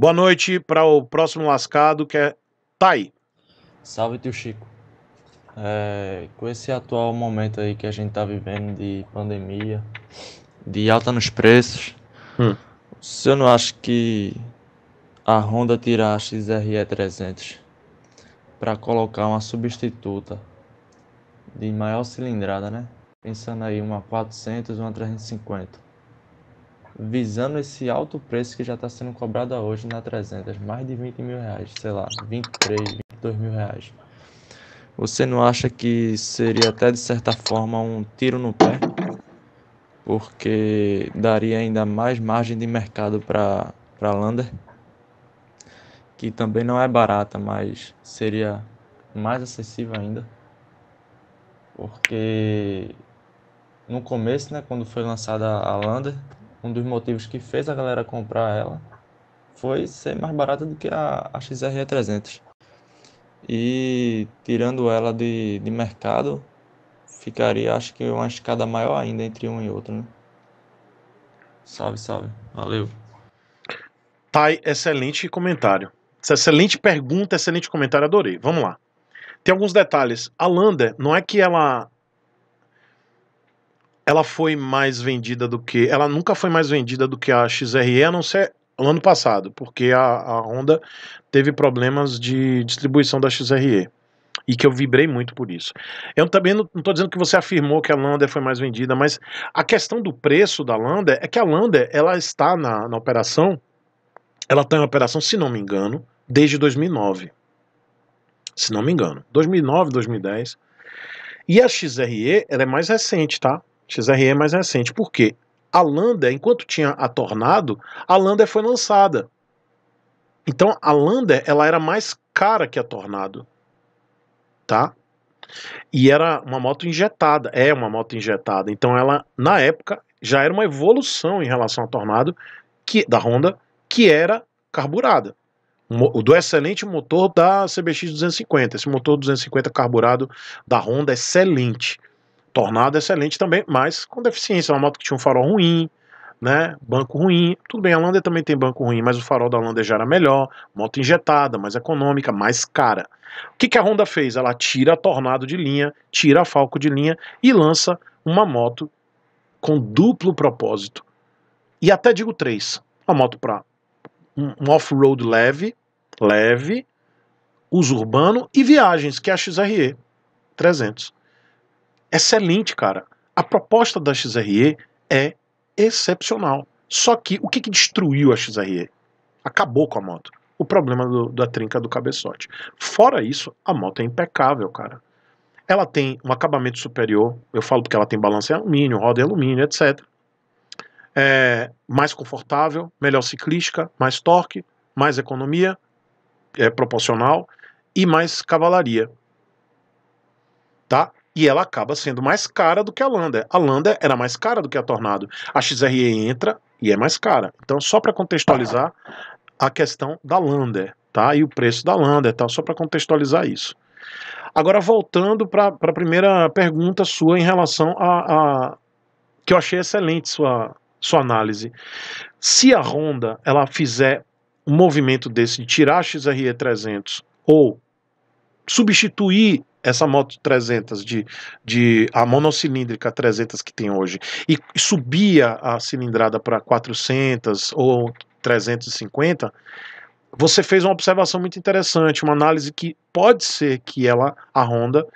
Boa noite para o próximo lascado, que é Tai. Salve, tio Chico. É, com esse atual momento aí que a gente está vivendo de pandemia, de alta nos preços, hum. o senhor não acha que a Honda tirar a XRE 300 para colocar uma substituta de maior cilindrada, né? Pensando aí uma 400 uma 350 visando esse alto preço que já está sendo cobrado hoje na 300, mais de 20 mil reais, sei lá, 23, 22 mil reais. Você não acha que seria até de certa forma um tiro no pé? Porque daria ainda mais margem de mercado para a Lander, que também não é barata, mas seria mais acessível ainda. Porque no começo, né, quando foi lançada a Lander, um dos motivos que fez a galera comprar ela foi ser mais barata do que a, a XR300. E tirando ela de, de mercado, ficaria acho que uma escada maior ainda entre um e outro, né? Salve, salve. Valeu. Thay, tá excelente comentário. Excelente pergunta, excelente comentário, adorei. Vamos lá. Tem alguns detalhes. A Lander, não é que ela ela foi mais vendida do que. Ela nunca foi mais vendida do que a XRE, a não ser ano passado, porque a, a Honda teve problemas de distribuição da XRE. E que eu vibrei muito por isso. Eu também não estou dizendo que você afirmou que a Lander foi mais vendida, mas a questão do preço da Lander é que a Lander ela está na, na operação, ela está em operação, se não me engano, desde 2009. Se não me engano, 2009, 2010. E a XRE, ela é mais recente, tá? XRE é mais assim, tipo, recente. Por quê? A Lander, enquanto tinha a Tornado, a Lander foi lançada. Então a Lander ela era mais cara que a Tornado, tá? E era uma moto injetada, é uma moto injetada. Então ela na época já era uma evolução em relação à Tornado que da Honda, que era carburada. O do excelente motor da CBX 250. Esse motor 250 carburado da Honda é excelente. Tornado excelente também, mas com deficiência. Uma moto que tinha um farol ruim, né? Banco ruim. Tudo bem, a Lander também tem banco ruim, mas o farol da Lander já era melhor. Moto injetada, mais econômica, mais cara. O que, que a Honda fez? Ela tira a Tornado de linha, tira a Falco de linha e lança uma moto com duplo propósito. E até digo três. Uma moto para um off-road leve, leve, uso urbano e viagens, que é a XRE 300 excelente, cara. A proposta da XRE é excepcional. Só que o que, que destruiu a XRE? Acabou com a moto. O problema do, da trinca do cabeçote. Fora isso, a moto é impecável, cara. Ela tem um acabamento superior, eu falo porque ela tem balança em alumínio, roda em alumínio, etc. É, mais confortável, melhor ciclística, mais torque, mais economia, é proporcional e mais cavalaria. Tá? e ela acaba sendo mais cara do que a Lander. A Lander era mais cara do que a Tornado. A XRE entra e é mais cara. Então, só para contextualizar a questão da Lander, tá? E o preço da Lander, tal, tá? só para contextualizar isso. Agora, voltando para a primeira pergunta sua em relação a, a, que eu achei excelente sua sua análise. Se a Honda ela fizer um movimento desse de tirar a XRE 300 ou substituir essa moto 300 de, de a monocilíndrica 300 que tem hoje e subia a cilindrada para 400 ou 350, você fez uma observação muito interessante, uma análise que pode ser que ela a Honda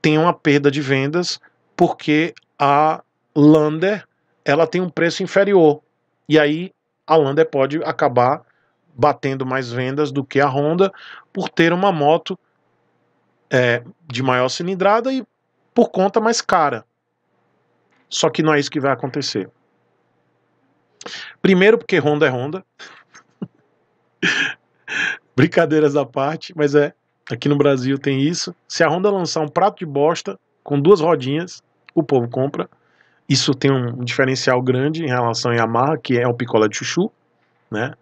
tenha uma perda de vendas porque a Lander ela tem um preço inferior e aí a Lander pode acabar batendo mais vendas do que a Honda por ter uma moto é, de maior cilindrada e por conta mais cara. Só que não é isso que vai acontecer. Primeiro, porque Honda é Honda. Brincadeiras à parte, mas é. Aqui no Brasil tem isso. Se a Honda lançar um prato de bosta com duas rodinhas, o povo compra. Isso tem um diferencial grande em relação à Yamaha, que é o picolé de chuchu, né?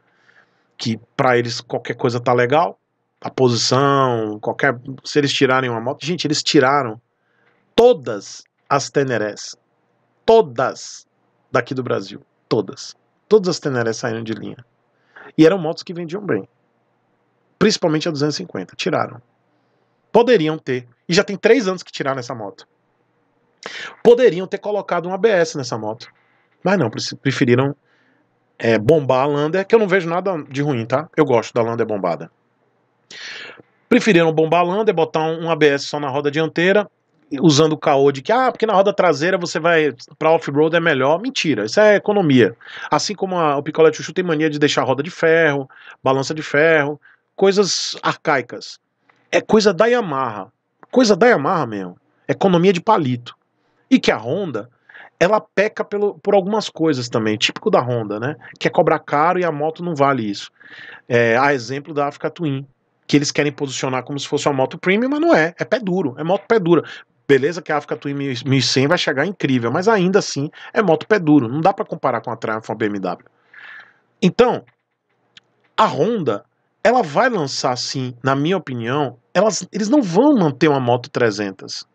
Que para eles qualquer coisa tá legal a posição, qualquer. Se eles tirarem uma moto. Gente, eles tiraram todas as Tenerés. Todas daqui do Brasil. Todas. Todas as Tenerés saíram de linha. E eram motos que vendiam bem. Principalmente a 250. Tiraram. Poderiam ter. E já tem três anos que tiraram essa moto. Poderiam ter colocado um ABS nessa moto. Mas não, preferiram é, bombar a Lander, que eu não vejo nada de ruim, tá? Eu gosto da Lander bombada. Preferiram bombar a e botar um, ABS só na roda dianteira, usando o caô de que, ah, porque na roda traseira você vai para off-road é melhor. Mentira, isso é economia. Assim como a, o Picolé Chuchu tem mania de deixar roda de ferro, balança de ferro, coisas arcaicas. É coisa da Yamaha. Coisa da Yamaha mesmo. Economia de palito. E que a Honda, ela peca pelo, por algumas coisas também, típico da Honda, né? Que é cobrar caro e a moto não vale isso. É, a exemplo da Africa Twin que eles querem posicionar como se fosse uma moto premium, mas não é. É pé duro, é moto pé dura. Beleza que a Africa Twin 1100 vai chegar incrível, mas ainda assim é moto pé duro. Não dá para comparar com a Triumph ou a BMW. Então, a Honda, ela vai lançar sim, na minha opinião, elas, eles não vão manter uma moto 300.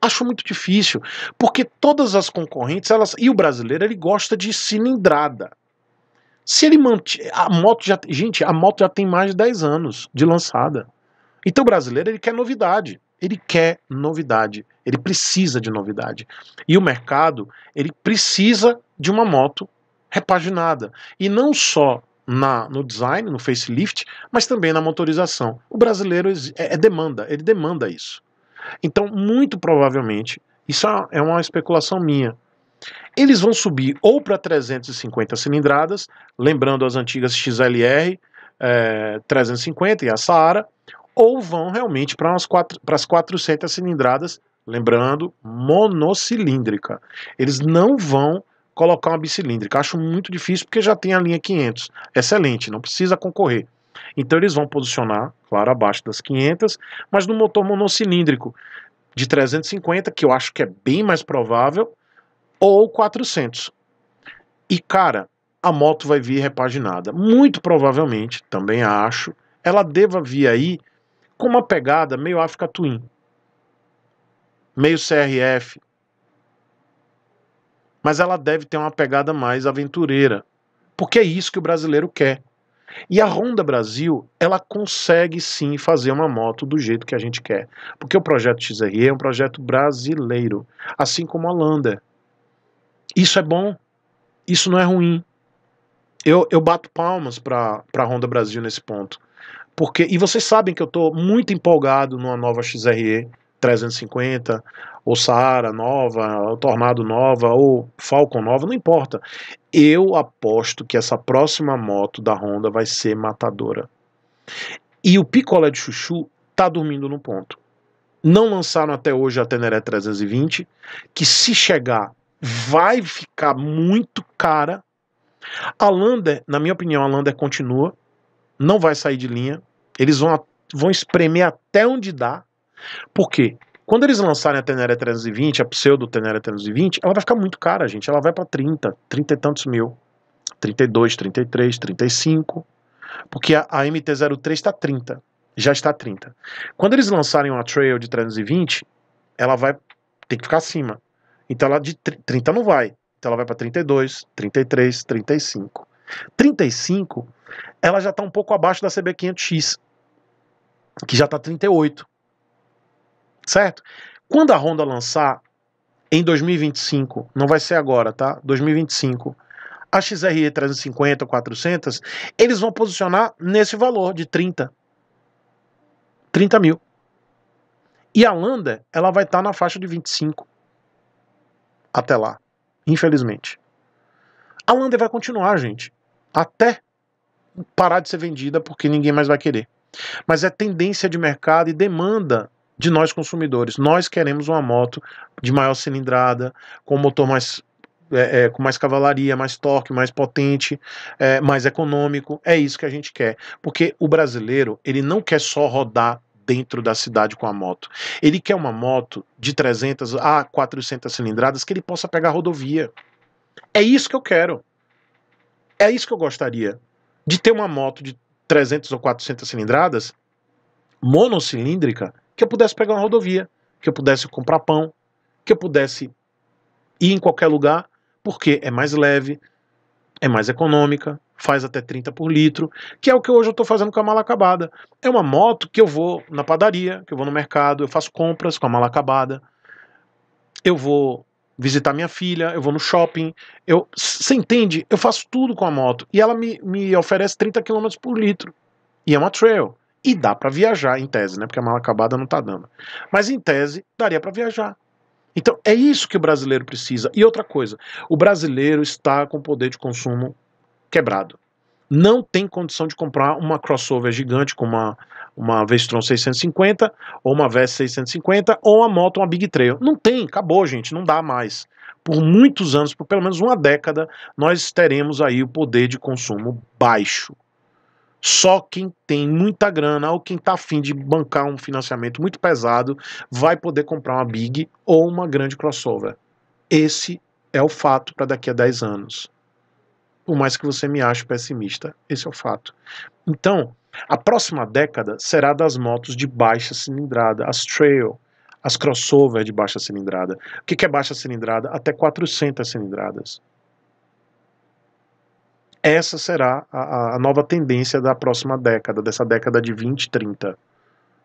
Acho muito difícil, porque todas as concorrentes, elas e o brasileiro, ele gosta de cilindrada. Se ele mantiver. A moto já. Gente, a moto já tem mais de 10 anos de lançada. Então o brasileiro ele quer novidade. Ele quer novidade. Ele precisa de novidade. E o mercado, ele precisa de uma moto repaginada. E não só na, no design, no facelift, mas também na motorização. O brasileiro é, é demanda, ele demanda isso. Então, muito provavelmente, isso é, é uma especulação minha. Eles vão subir ou para 350 cilindradas, lembrando as antigas XLR é, 350 e a Saara, ou vão realmente para as 400 cilindradas, lembrando, monocilíndrica. Eles não vão colocar uma bicilíndrica. Acho muito difícil porque já tem a linha 500. Excelente, não precisa concorrer. Então eles vão posicionar, claro, abaixo das 500, mas no motor monocilíndrico de 350, que eu acho que é bem mais provável, ou 400. E cara, a moto vai vir repaginada. Muito provavelmente, também acho, ela deva vir aí com uma pegada meio Africa Twin, meio CRF. Mas ela deve ter uma pegada mais aventureira, porque é isso que o brasileiro quer. E a Honda Brasil, ela consegue sim fazer uma moto do jeito que a gente quer. Porque o projeto XRE é um projeto brasileiro, assim como a Lander. Isso é bom. Isso não é ruim. Eu, eu bato palmas para a Honda Brasil nesse ponto. porque E vocês sabem que eu estou muito empolgado numa nova XRE 350, ou Saara nova, ou Tornado nova, ou Falcon nova, não importa. Eu aposto que essa próxima moto da Honda vai ser matadora. E o picolé de chuchu tá dormindo no ponto. Não lançaram até hoje a Teneré 320, que se chegar vai ficar muito cara. A Lander, na minha opinião, a Lander continua, não vai sair de linha. Eles vão, vão espremer até onde dá. Por quê? Quando eles lançarem a Tenere 320, a pseudo Tenere 320, ela vai ficar muito cara, gente. Ela vai para 30, 30 e tantos mil. 32, 33, 35. Porque a, a MT-03 está 30. Já está 30. Quando eles lançarem uma Trail de 320, ela vai ter que ficar acima. Então ela de 30 não vai. Então ela vai para 32, 33, 35. 35, ela já tá um pouco abaixo da CB500X, que já tá 38. Certo? Quando a Honda lançar em 2025, não vai ser agora, tá? 2025, a XRE 350 400, eles vão posicionar nesse valor de 30. 30 mil. E a Lander, ela vai estar tá na faixa de 25 até lá. Infelizmente. A Lander vai continuar, gente. Até parar de ser vendida porque ninguém mais vai querer. Mas é tendência de mercado e demanda de nós consumidores. Nós queremos uma moto de maior cilindrada, com motor mais é, é, com mais cavalaria, mais torque, mais potente, é, mais econômico. É isso que a gente quer, porque o brasileiro ele não quer só rodar dentro da cidade com a moto. Ele quer uma moto de 300 a 400 cilindradas que ele possa pegar rodovia. É isso que eu quero. É isso que eu gostaria. De ter uma moto de 300 ou 400 cilindradas, monocilíndrica, que eu pudesse pegar uma rodovia, que eu pudesse comprar pão, que eu pudesse ir em qualquer lugar, porque é mais leve, é mais econômica, faz até 30 por litro, que é o que hoje eu estou fazendo com a mala acabada. É uma moto que eu vou na padaria, que eu vou no mercado, eu faço compras com a mala acabada, eu vou visitar minha filha, eu vou no shopping, eu, você entende? Eu faço tudo com a moto e ela me, me oferece 30 km por litro e é uma trail. E dá para viajar, em tese, né? Porque a mala acabada não tá dando. Mas em tese, daria para viajar. Então, é isso que o brasileiro precisa. E outra coisa, o brasileiro está com poder de consumo quebrado. Não tem condição de comprar uma crossover gigante com uma, uma Vestron 650, ou uma Vest 650, ou uma moto, uma Big Trail. Não tem, acabou, gente, não dá mais. Por muitos anos, por pelo menos uma década, nós teremos aí o poder de consumo baixo. Só quem tem muita grana ou quem está afim de bancar um financiamento muito pesado vai poder comprar uma Big ou uma grande crossover. Esse é o fato para daqui a 10 anos por mais que você me ache pessimista. Esse é o fato. Então, a próxima década será das motos de baixa cilindrada, as trail, as crossover de baixa cilindrada. O que é baixa cilindrada? Até 400 cilindradas. Essa será a, a nova tendência da próxima década, dessa década de 2030.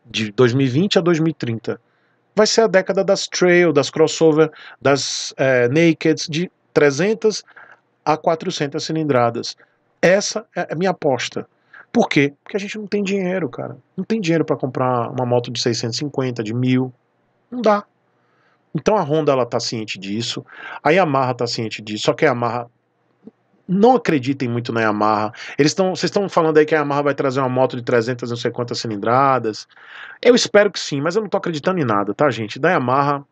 De 2020 a 2030. Vai ser a década das trail, das crossover, das é, de 300 a 400 cilindradas. Essa é a minha aposta. Por quê? Porque a gente não tem dinheiro, cara. Não tem dinheiro para comprar uma moto de 650, de 1000. Não dá. Então a Honda ela tá ciente disso, a Yamaha tá ciente disso, só que a Yamaha não acreditem muito na Yamaha. Eles estão, vocês estão falando aí que a Yamaha vai trazer uma moto de 300 não sei quantas cilindradas. Eu espero que sim, mas eu não tô acreditando em nada, tá, gente? Da Yamaha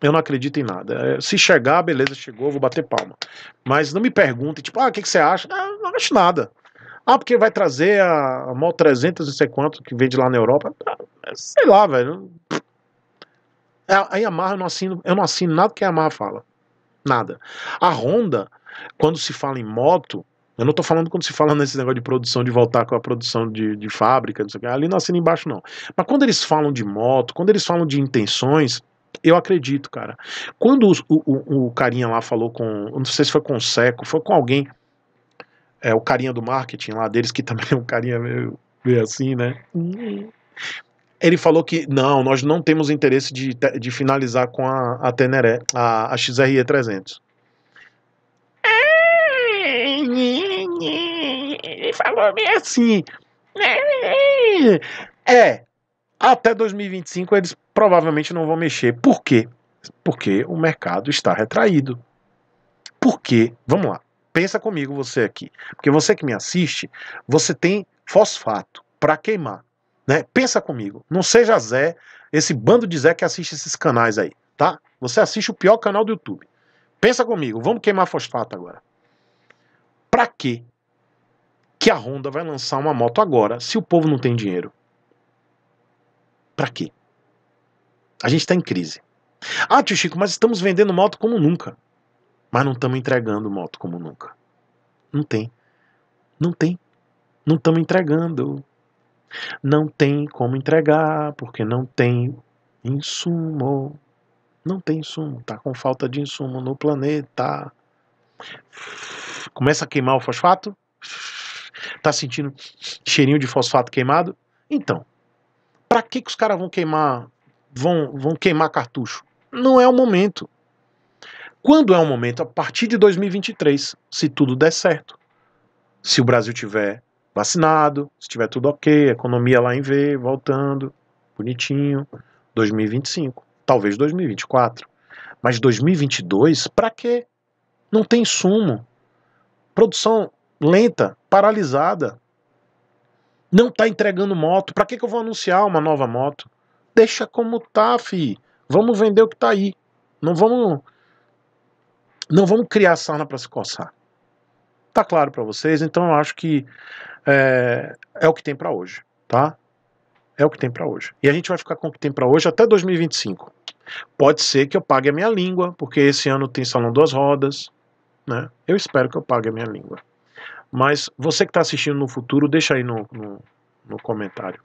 eu não acredito em nada. É, se chegar, beleza, chegou, vou bater palma. Mas não me perguntem, tipo, ah, o que, que, você acha? Ah, não acho nada. Ah, porque vai trazer a, a Mol 300 e sei quanto que vende lá na Europa. Tá, é, sei lá, velho. É, a Yamaha, eu não, assino, eu não assino nada que a Yamaha fala. Nada. A Honda, quando se fala em moto, eu não tô falando quando se fala nesse negócio de produção, de voltar com a produção de, de fábrica, não sei o que, ali não assina embaixo não. Mas quando eles falam de moto, quando eles falam de intenções, eu acredito, cara. Quando o, o, o carinha lá falou com. Não sei se foi com o Seco, foi com alguém. É, o carinha do marketing lá deles, que também é um carinha meio, meio assim, né? Uhum. Ele falou que não, nós não temos interesse de, de finalizar com a, a Teneré, a, a XRE 300. Ele falou meio assim. É, até 2025 eles provavelmente não vão mexer. Por quê? Porque o mercado está retraído. Por quê? Vamos lá. Pensa comigo você aqui. Porque você que me assiste, você tem fosfato para queimar. Né? Pensa comigo. Não seja Zé, esse bando de Zé que assiste esses canais aí, tá? Você assiste o pior canal do YouTube. Pensa comigo. Vamos queimar fosfato agora. Para quê? que a Honda vai lançar uma moto agora se o povo não tem dinheiro? Para quê? A gente está em crise. Ah, tio Chico, mas estamos vendendo moto como nunca. Mas não estamos entregando moto como nunca. Não tem. Não tem. Não estamos entregando. Não tem como entregar, porque não tem insumo. Não tem insumo. Tá com falta de insumo no planeta. Começa a queimar o fosfato? Tá sentindo cheirinho de fosfato queimado? Então, para que, que os caras vão queimar vão, vão queimar cartucho? Não é o momento. Quando é o momento? A partir de 2023, se tudo der certo. Se o Brasil tiver vacinado, se tiver tudo ok, economia lá em V, voltando, bonitinho, 2025, talvez 2024. Mas 2022, para quê? Não tem sumo. Produção lenta, paralisada, não está entregando moto. Para que, que eu vou anunciar uma nova moto? Deixa como tá, fi. Vamos vender o que tá aí. Não vamos não vamos criar sarna para se coçar. Tá claro para vocês? Então eu acho que é, é o que tem para hoje, tá? É o que tem para hoje. E a gente vai ficar com o que tem para hoje até 2025. Pode ser que eu pague a minha língua, porque esse ano tem salão duas rodas, né? Eu espero que eu pague a minha língua. Mas você que está assistindo no futuro, deixa aí no, no, no comentário.